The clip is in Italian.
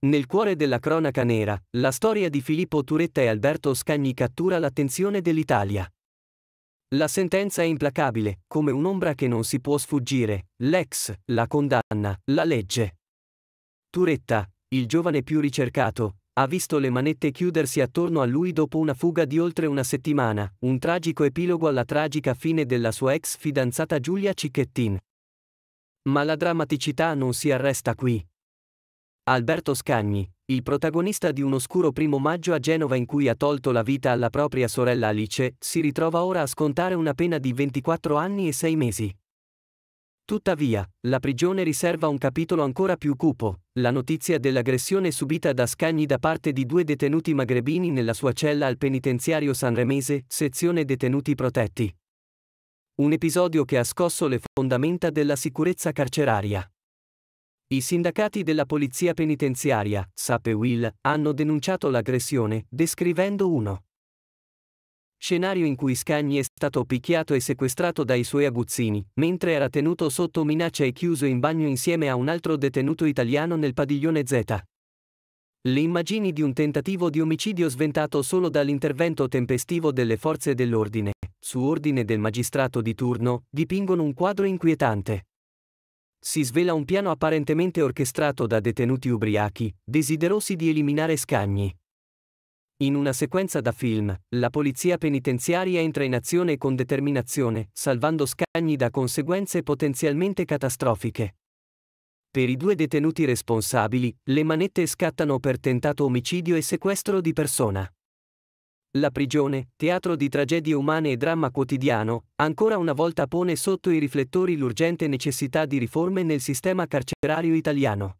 Nel cuore della cronaca nera, la storia di Filippo Turetta e Alberto Scagni cattura l'attenzione dell'Italia. La sentenza è implacabile, come un'ombra che non si può sfuggire, l'ex, la condanna, la legge. Turetta, il giovane più ricercato, ha visto le manette chiudersi attorno a lui dopo una fuga di oltre una settimana, un tragico epilogo alla tragica fine della sua ex fidanzata Giulia Cicchettin. Ma la drammaticità non si arresta qui. Alberto Scagni, il protagonista di un oscuro primo maggio a Genova in cui ha tolto la vita alla propria sorella Alice, si ritrova ora a scontare una pena di 24 anni e 6 mesi. Tuttavia, la prigione riserva un capitolo ancora più cupo, la notizia dell'aggressione subita da Scagni da parte di due detenuti magrebini nella sua cella al penitenziario sanremese, sezione detenuti protetti. Un episodio che ha scosso le fondamenta della sicurezza carceraria. I sindacati della polizia penitenziaria, sape Will, hanno denunciato l'aggressione, descrivendo uno scenario in cui Scagni è stato picchiato e sequestrato dai suoi aguzzini, mentre era tenuto sotto minaccia e chiuso in bagno insieme a un altro detenuto italiano nel padiglione Z. Le immagini di un tentativo di omicidio sventato solo dall'intervento tempestivo delle forze dell'ordine, su ordine del magistrato di turno, dipingono un quadro inquietante. Si svela un piano apparentemente orchestrato da detenuti ubriachi, desiderosi di eliminare scagni. In una sequenza da film, la polizia penitenziaria entra in azione con determinazione, salvando scagni da conseguenze potenzialmente catastrofiche. Per i due detenuti responsabili, le manette scattano per tentato omicidio e sequestro di persona. La prigione, teatro di tragedie umane e dramma quotidiano, ancora una volta pone sotto i riflettori l'urgente necessità di riforme nel sistema carcerario italiano.